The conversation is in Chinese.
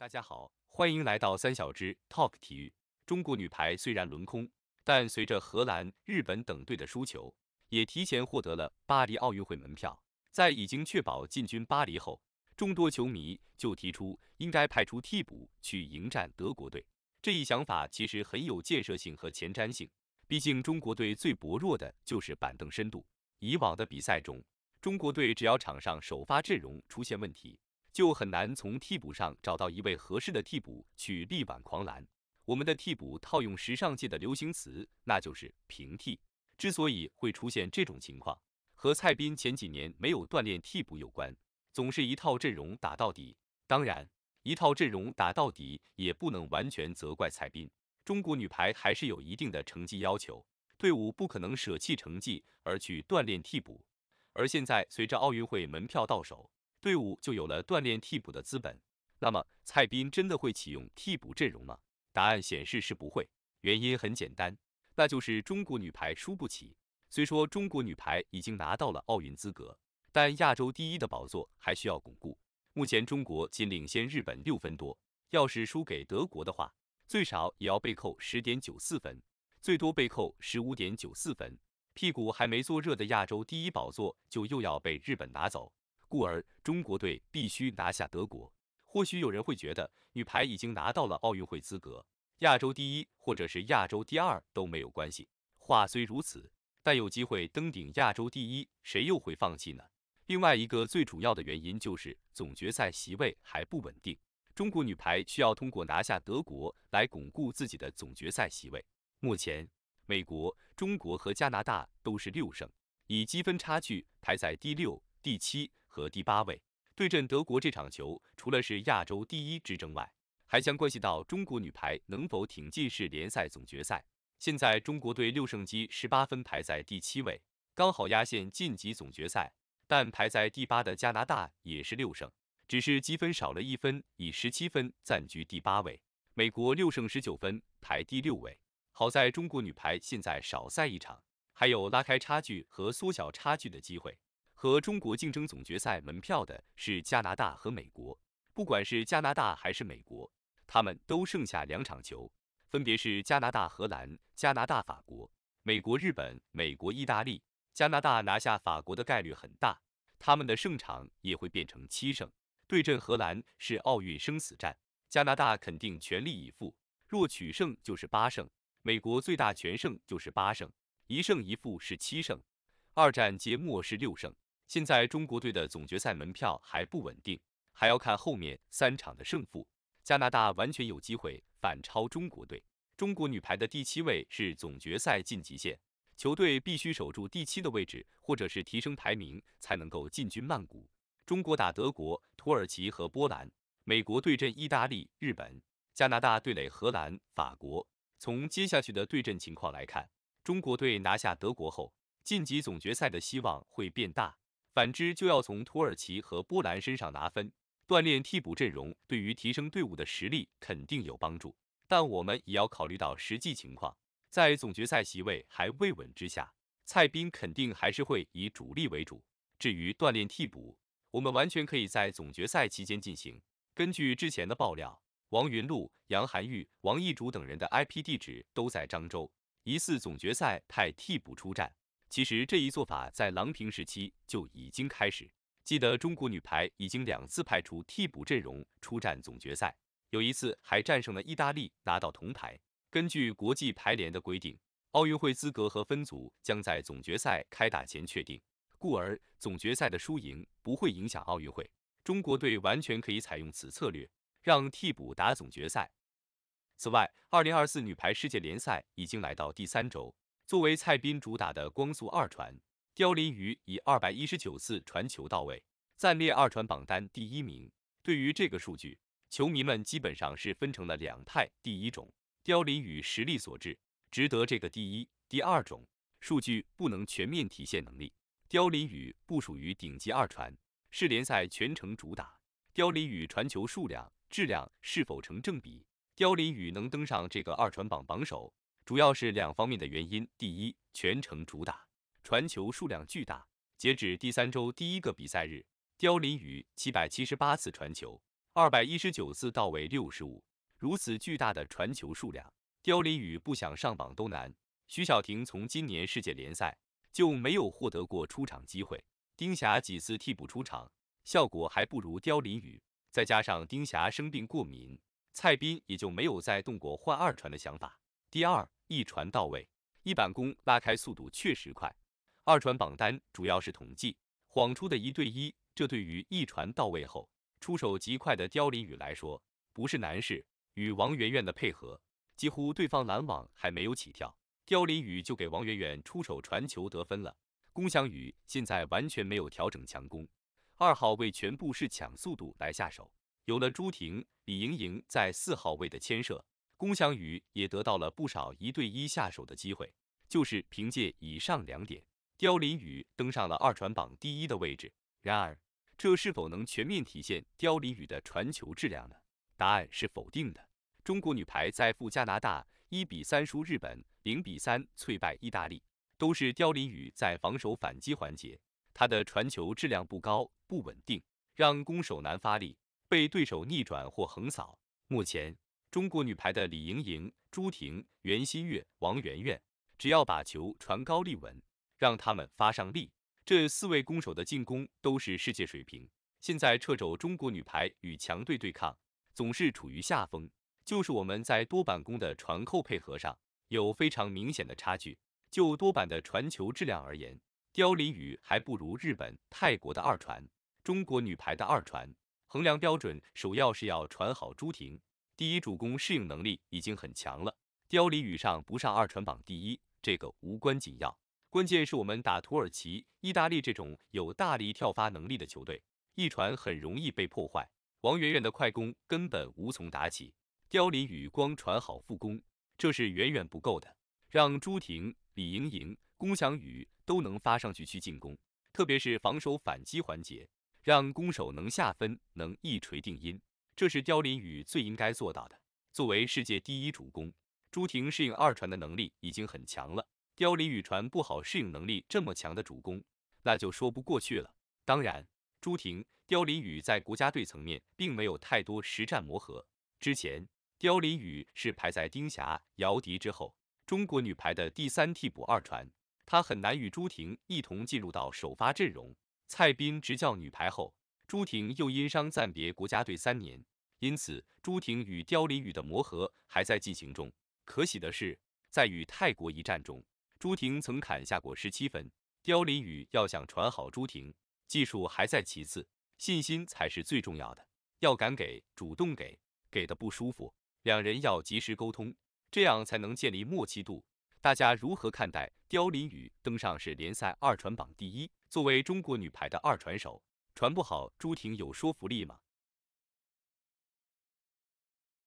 大家好，欢迎来到三小只 Talk 体育。中国女排虽然轮空，但随着荷兰、日本等队的输球，也提前获得了巴黎奥运会门票。在已经确保进军巴黎后，众多球迷就提出应该派出替补去迎战德国队。这一想法其实很有建设性和前瞻性。毕竟中国队最薄弱的就是板凳深度。以往的比赛中，中国队只要场上首发阵容出现问题，就很难从替补上找到一位合适的替补去力挽狂澜。我们的替补套用时尚界的流行词，那就是平替。之所以会出现这种情况，和蔡斌前几年没有锻炼替补有关，总是一套阵容打到底。当然，一套阵容打到底也不能完全责怪蔡斌。中国女排还是有一定的成绩要求，队伍不可能舍弃成绩而去锻炼替补。而现在，随着奥运会门票到手。队伍就有了锻炼替补的资本。那么，蔡斌真的会启用替补阵容吗？答案显示是不会。原因很简单，那就是中国女排输不起。虽说中国女排已经拿到了奥运资格，但亚洲第一的宝座还需要巩固。目前中国仅领先日本六分多，要是输给德国的话，最少也要被扣十点九四分，最多被扣十五点九四分。屁股还没坐热的亚洲第一宝座，就又要被日本拿走。故而，中国队必须拿下德国。或许有人会觉得，女排已经拿到了奥运会资格，亚洲第一或者是亚洲第二都没有关系。话虽如此，但有机会登顶亚洲第一，谁又会放弃呢？另外一个最主要的原因就是总决赛席位还不稳定，中国女排需要通过拿下德国来巩固自己的总决赛席位。目前，美国、中国和加拿大都是六胜，以积分差距排在第六、第七。和第八位对阵德国这场球，除了是亚洲第一之争外，还将关系到中国女排能否挺进世联赛总决赛。现在中国队六胜积十八分排在第七位，刚好压线晋级总决赛。但排在第八的加拿大也是六胜，只是积分少了一分，以十七分暂居第八位。美国六胜十九分排第六位。好在中国女排现在少赛一场，还有拉开差距和缩小差距的机会。和中国竞争总决赛门票的是加拿大和美国。不管是加拿大还是美国，他们都剩下两场球，分别是加拿大荷兰、加拿大法国、美国日本、美国意大利。加拿大拿下法国的概率很大，他们的胜场也会变成七胜。对阵荷兰是奥运生死战，加拿大肯定全力以赴。若取胜就是八胜。美国最大全胜就是八胜，一胜一负是七胜，二战皆末是六胜。现在中国队的总决赛门票还不稳定，还要看后面三场的胜负。加拿大完全有机会反超中国队。中国女排的第七位是总决赛晋级线，球队必须守住第七的位置，或者是提升排名，才能够进军曼谷。中国打德国、土耳其和波兰，美国对阵意大利、日本，加拿大对垒荷兰、法国。从接下去的对阵情况来看，中国队拿下德国后，晋级总决赛的希望会变大。反之就要从土耳其和波兰身上拿分，锻炼替补阵容，对于提升队伍的实力肯定有帮助。但我们也要考虑到实际情况，在总决赛席位还未稳之下，蔡斌肯定还是会以主力为主。至于锻炼替补，我们完全可以在总决赛期间进行。根据之前的爆料，王云璐、杨涵玉、王艺竹等人的 IP 地址都在漳州，疑似总决赛派替补出战。其实这一做法在郎平时期就已经开始。记得中国女排已经两次派出替补阵容出战总决赛，有一次还战胜了意大利拿到铜牌。根据国际排联的规定，奥运会资格和分组将在总决赛开打前确定，故而总决赛的输赢不会影响奥运会。中国队完全可以采用此策略，让替补打总决赛。此外，二零二四女排世界联赛已经来到第三周。作为蔡斌主打的光速二传，刁林宇以二百一十九次传球到位，暂列二传榜单第一名。对于这个数据，球迷们基本上是分成了两派：第一种，刁林宇实力所致，值得这个第一；第二种，数据不能全面体现能力，刁林宇不属于顶级二传，是联赛全程主打。刁林宇传球数量、质量是否成正比？刁林宇能登上这个二传榜榜首？主要是两方面的原因：第一，全程主打，传球数量巨大。截止第三周第一个比赛日，刁林雨七百七十八次传球，二百一十九次到位六十五，如此巨大的传球数量，刁林雨不想上榜都难。徐小婷从今年世界联赛就没有获得过出场机会，丁霞几次替补出场，效果还不如刁林雨。再加上丁霞生病过敏，蔡斌也就没有再动过换二传的想法。第二。一传到位，一板攻拉开速度确实快。二传榜单主要是统计晃出的一对一，这对于一传到位后出手极快的刁林雨来说不是难事。与王媛媛的配合，几乎对方拦网还没有起跳，刁林雨就给王媛媛出手传球得分了。龚翔宇现在完全没有调整强攻，二号位全部是抢速度来下手。有了朱婷、李盈莹在四号位的牵涉。宫翔宇也得到了不少一对一下手的机会，就是凭借以上两点，刁林宇登上了二传榜第一的位置。然而，这是否能全面体现刁林宇的传球质量呢？答案是否定的。中国女排在赴加拿大一比三输日本零比三脆败意大利，都是刁林宇在防守反击环节，她的传球质量不高不稳定，让攻手难发力，被对手逆转或横扫。目前。中国女排的李盈莹、朱婷、袁心玥、王媛媛，只要把球传高、立稳，让他们发上力，这四位攻手的进攻都是世界水平。现在掣肘中国女排与强队对抗，总是处于下风，就是我们在多板攻的传扣配合上有非常明显的差距。就多板的传球质量而言，刁琳宇还不如日本、泰国的二传。中国女排的二传衡量标准，首要是要传好朱婷。第一主攻适应能力已经很强了，刁林雨上不上二传榜第一这个无关紧要，关键是我们打土耳其、意大利这种有大力跳发能力的球队，一传很容易被破坏。王媛媛的快攻根本无从打起，刁林雨光传好副攻，这是远远不够的，让朱婷、李盈莹、龚翔宇都能发上去去进攻，特别是防守反击环节，让攻手能下分，能一锤定音。这是刁林雨最应该做到的。作为世界第一主攻，朱婷适应二传的能力已经很强了。刁林雨传不好适应能力这么强的主攻，那就说不过去了。当然，朱婷、刁林雨在国家队层面并没有太多实战磨合。之前，刁林雨是排在丁霞、姚笛之后，中国女排的第三替补二传，她很难与朱婷一同进入到首发阵容。蔡斌执教女排后。朱婷又因伤暂别国家队三年，因此朱婷与刁琳宇的磨合还在进行中。可喜的是，在与泰国一战中，朱婷曾砍下过十七分。刁琳宇要想传好朱婷，技术还在其次，信心才是最重要的。要敢给，主动给，给的不舒服，两人要及时沟通，这样才能建立默契度。大家如何看待刁琳宇登上是联赛二传榜第一？作为中国女排的二传手。传不好，朱婷有说服力吗？